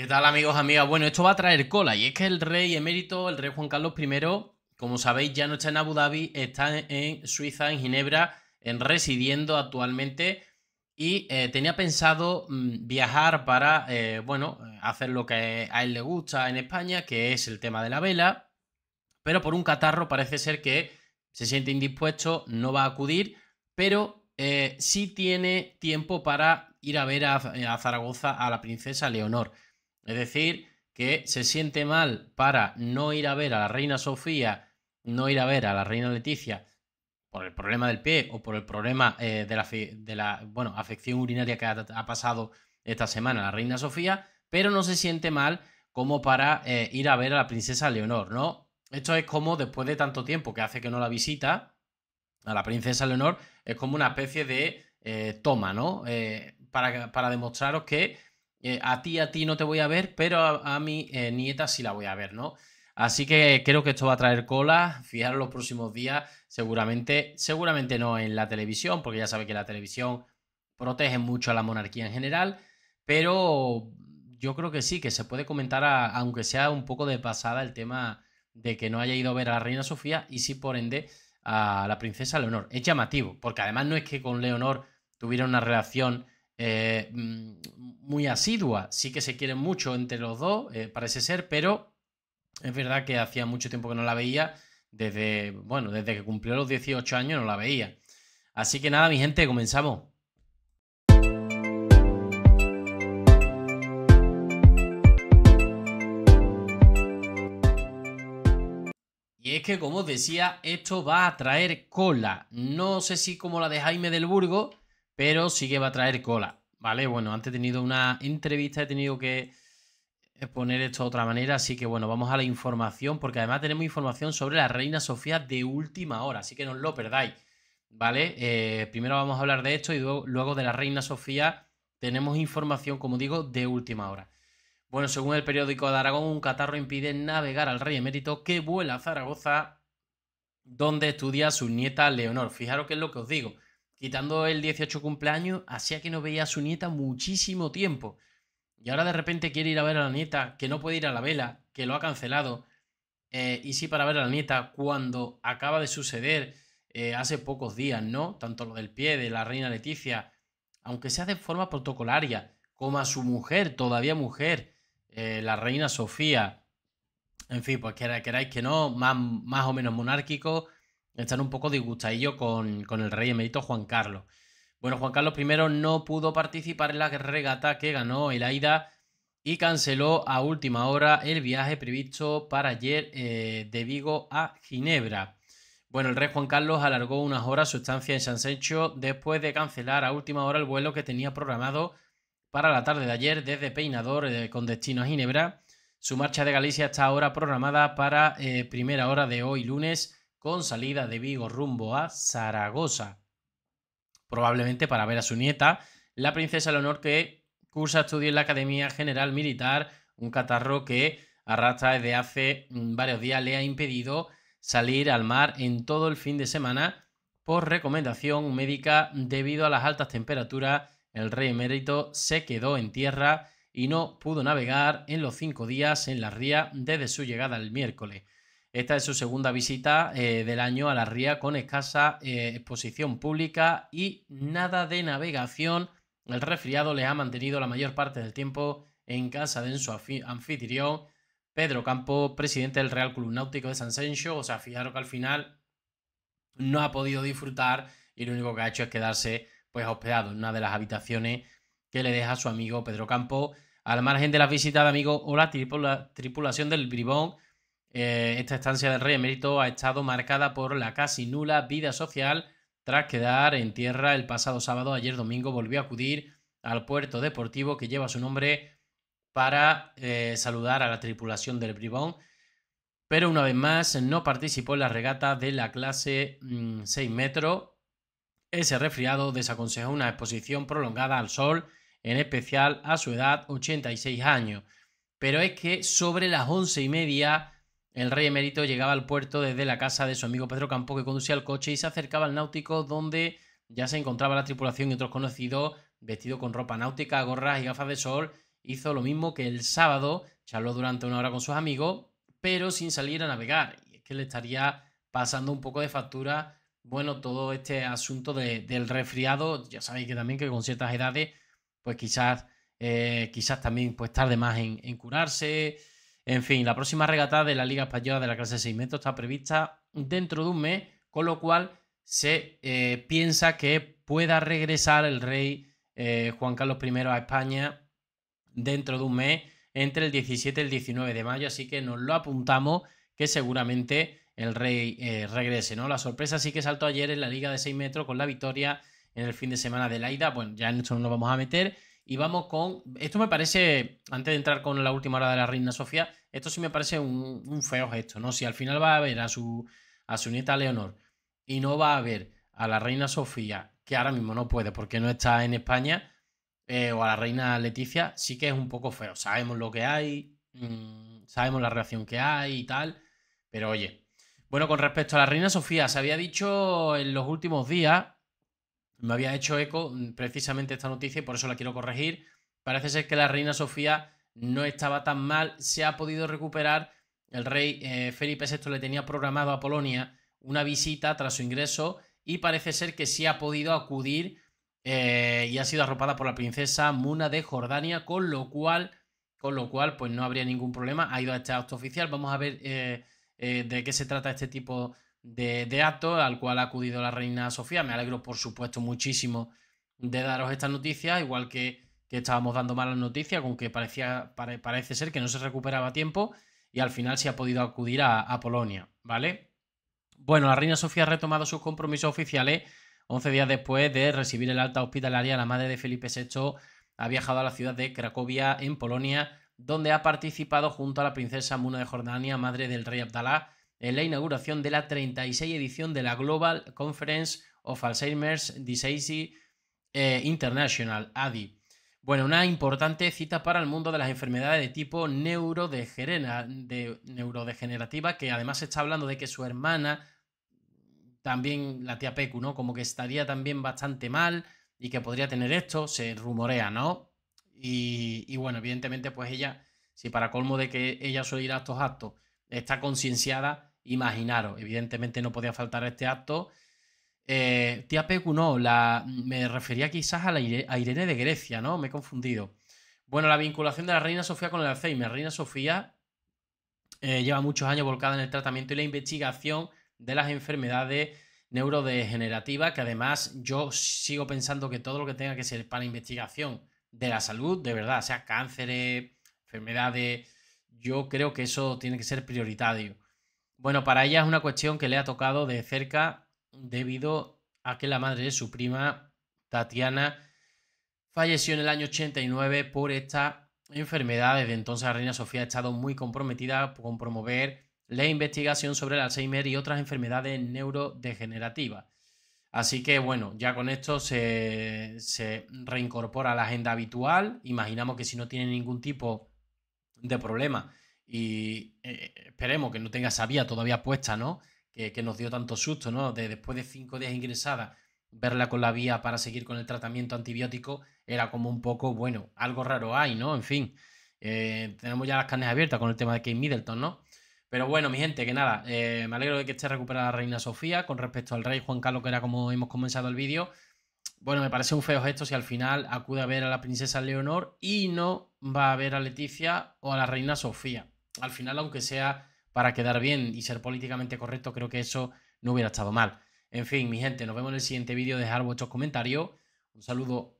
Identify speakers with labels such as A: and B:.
A: ¿Qué tal amigos, amigas? Bueno, esto va a traer cola y es que el rey emérito, el rey Juan Carlos I, como sabéis, ya no está en Abu Dhabi, está en Suiza, en Ginebra, en residiendo actualmente y eh, tenía pensado mm, viajar para, eh, bueno, hacer lo que a él le gusta en España, que es el tema de la vela, pero por un catarro parece ser que se siente indispuesto, no va a acudir, pero eh, sí tiene tiempo para ir a ver a Zaragoza a la princesa Leonor. Es decir, que se siente mal para no ir a ver a la reina Sofía, no ir a ver a la reina Leticia por el problema del pie o por el problema eh, de, la, de la bueno, afección urinaria que ha, pasado esta semana la reina Sofía, pero no se siente mal como para eh, ir a ver a la princesa Leonor, ¿no? Esto es como después de tanto tiempo que hace que no la visita a la princesa Leonor, es como una especie de eh, toma, ¿no? Para, para demostraros que eh, a ti, a ti no te voy a ver, pero a, mi eh, nieta sí la voy a ver, ¿no? Así que creo que esto va a traer cola. Fijaros los próximos días, seguramente, seguramente no en la televisión, porque ya sabe que la televisión protege mucho a la monarquía en general, pero yo creo que sí, que se puede comentar, aunque sea un poco de pasada, el tema de que no haya ido a ver a la reina Sofía y sí, por ende, a la princesa Leonor. Es llamativo, porque además no es que con Leonor tuviera una relación eh, mm, muy asidua. Sí que se quieren mucho entre los dos, eh, parece ser, pero es verdad que hacía mucho tiempo que no la veía. Desde, bueno, desde que cumplió los 18 años no la veía. Así que nada, mi gente, comenzamos. Y es que, como os decía, esto va a traer cola. No sé si como la de Jaime del Burgo, pero sí que va a traer cola, ¿vale? Bueno, antes he tenido una entrevista, he tenido que poner esto de otra manera, así que bueno, vamos a la información, porque además tenemos información sobre la reina Sofía de última hora, así que no lo perdáis, ¿vale? Eh, primero vamos a hablar de esto y luego, de la reina Sofía tenemos información, como digo, de última hora. Bueno, según el periódico de Aragón, un catarro impide navegar al rey emérito que vuela a Zaragoza, donde estudia su nieta Leonor. Fijaros que es lo que os digo quitando el 18 cumpleaños, hacía que no veía a su nieta muchísimo tiempo. Y ahora de repente quiere ir a ver a la nieta, que no puede ir a la vela, que lo ha cancelado. Eh, y sí para ver a la nieta cuando acaba de suceder eh, hace pocos días, ¿no? Tanto lo del pie de la reina Leticia, aunque sea de forma protocolaria, como a su mujer, todavía mujer, eh, la reina Sofía. En fin, pues queráis que no, más o menos monárquico, están un poco disgustadillos con, con el rey emérito Juan Carlos. Bueno, Juan Carlos I no pudo participar en la regata que ganó el AIDA y canceló a última hora el viaje previsto para ayer eh, de Vigo a Ginebra. Bueno, el rey Juan Carlos alargó unas horas su estancia en San después de cancelar a última hora el vuelo que tenía programado para la tarde de ayer desde Peinador eh, con destino a Ginebra. Su marcha de Galicia está ahora programada para eh, primera hora de hoy lunes con salida de Vigo rumbo a Zaragoza, probablemente para ver a su nieta, la princesa Leonor que cursa estudios en la Academia General Militar, un catarro que arrastra desde hace mm, varios días le ha impedido salir al mar en todo el fin de semana por recomendación médica debido a las altas temperaturas. El rey emérito se quedó en tierra y no pudo navegar en los cinco días en la ría desde su llegada el miércoles. Esta es su segunda visita eh, del año a la ría con escasa eh, exposición pública y nada de navegación. El resfriado le ha mantenido la mayor parte del tiempo en casa de su anfitrión, Pedro Campo, presidente del Real Club Náutico de San Sencho. O sea, fijaros que al final no ha podido disfrutar y lo único que ha hecho es quedarse pues hospedado en una de las habitaciones que le deja su amigo Pedro Campo. Al margen de las visitas de amigos o la tripulación del Bribón, eh, esta estancia del rey emérito ha estado marcada por la casi nula vida social tras quedar en tierra el pasado sábado. Ayer domingo volvió a acudir al puerto deportivo que lleva su nombre para eh, saludar a la tripulación del bribón, pero una vez más no participó en la regata de la clase 6 mm, metros. Ese resfriado desaconsejó una exposición prolongada al sol, en especial a su edad 86 años. Pero es que sobre las once y media el rey emérito llegaba al puerto desde la casa de su amigo Pedro Campo, que conducía el coche y se acercaba al náutico, donde ya se encontraba la tripulación y otros conocidos, vestido con ropa náutica, gorras y gafas de sol. Hizo lo mismo que el sábado, charló durante una hora con sus amigos, pero sin salir a navegar. Y es que le estaría pasando un poco de factura, bueno, todo este asunto del resfriado. Ya sabéis que también que con ciertas edades, pues quizás, eh, quizás también pues tarde más en, en curarse. En fin, la próxima regata de la Liga Española de la clase 6 metros está prevista dentro de un mes, con lo cual se eh, piensa que pueda regresar el rey eh, Juan Carlos I a España dentro de un mes, entre el 17 y el 19 de mayo, así que nos lo apuntamos que seguramente el rey eh, regrese, ¿no? La sorpresa sí que saltó ayer en la liga de 6 metros con la victoria en el fin de semana de la ida, bueno, ya en esto no nos vamos a meter, y vamos con. Esto me parece, antes de entrar con la última hora de la reina Sofía, esto sí me parece un, feo gesto, ¿no? Si al final va a ver a su, a su nieta Leonor y no va a ver a la reina Sofía, que ahora mismo no puede porque no está en España, eh, o a la reina Leticia, sí que es un poco feo. Sabemos lo que hay, mm, sabemos la reacción que hay y tal, pero oye. Bueno, con respecto a la reina Sofía, se había dicho en los últimos días me había hecho eco mm, precisamente esta noticia y por eso la quiero corregir. Parece ser que la reina Sofía no estaba tan mal, se ha podido recuperar. El rey eh, Felipe VI le tenía programado a Polonia una visita tras su ingreso y parece ser que sí ha podido acudir eh, y ha sido arropada por la princesa Muna de Jordania, con lo cual, con lo cual, pues no habría ningún problema. Ha ido a este acto oficial. Vamos a ver eh, de qué se trata este tipo de, de acto al cual ha acudido la reina Sofía. Me alegro, por supuesto, muchísimo de daros esta noticia igual que, que estábamos dando malas noticias, con que parecía, parece ser que no se recuperaba a tiempo y al final se ha podido acudir a, Polonia, ¿vale? Bueno, la reina Sofía ha retomado sus compromisos oficiales 11 días después de recibir el alta hospitalaria. La madre de Felipe VI ha viajado a la ciudad de Cracovia, en Polonia, donde ha participado junto a la princesa Muna de Jordania, madre del rey Abdalá, en la inauguración de la 36 edición de la Global Conference of Alzheimer's Disease eh, International, ADI. Bueno, una importante cita para el mundo de las enfermedades de tipo de, neurodegenerativa, que además se está hablando de que su hermana, también la tía Pecu, ¿no? Como que estaría también bastante mal y que podría tener esto, se rumorea, ¿no? Y, y bueno, evidentemente, pues ella, si para colmo de que ella suele ir a estos actos, está concienciada, Imaginaros, evidentemente no podía faltar este acto. Eh, tía Pecu, no, la, me refería quizás a, la, Irene de Grecia, ¿no? Me he confundido. Bueno, la vinculación de la reina Sofía con el Alzheimer. Reina Sofía eh, lleva muchos años volcada en el tratamiento y la investigación de las enfermedades neurodegenerativas, que además yo sigo pensando que todo lo que tenga que ser para investigación de la salud, de verdad, sea cánceres, enfermedades, yo creo que eso tiene que ser prioritario. Bueno, para ella es una cuestión que le ha tocado de cerca debido a que la madre de su prima, Tatiana, falleció en el año 89 por esta enfermedad. Desde entonces la reina Sofía ha estado muy comprometida con promover la investigación sobre el Alzheimer y otras enfermedades neurodegenerativas. Así que bueno, ya con esto se, se reincorpora a la agenda habitual. Imaginamos que si no tiene ningún tipo de problema, y eh, esperemos que no tenga esa vía todavía puesta, ¿no? Que, nos dio tanto susto, ¿no? De, después de cinco días ingresada, verla con la vía para seguir con el tratamiento antibiótico era como un poco, bueno, algo raro hay, ¿no? En fin, eh, tenemos ya las carnes abiertas con el tema de Kate Middleton, ¿no? Pero bueno, mi gente, que nada, eh, me alegro de que esté recuperada la reina Sofía con respecto al rey Juan Carlos, que era como hemos comenzado el vídeo. Bueno, me parece un feo gesto si al final acude a ver a la princesa Leonor y no va a ver a Leticia o a la reina Sofía al final, aunque sea para quedar bien y ser políticamente correcto, creo que eso no hubiera estado mal. En fin, mi gente, nos vemos en el siguiente vídeo. dejar vuestros comentarios. Un saludo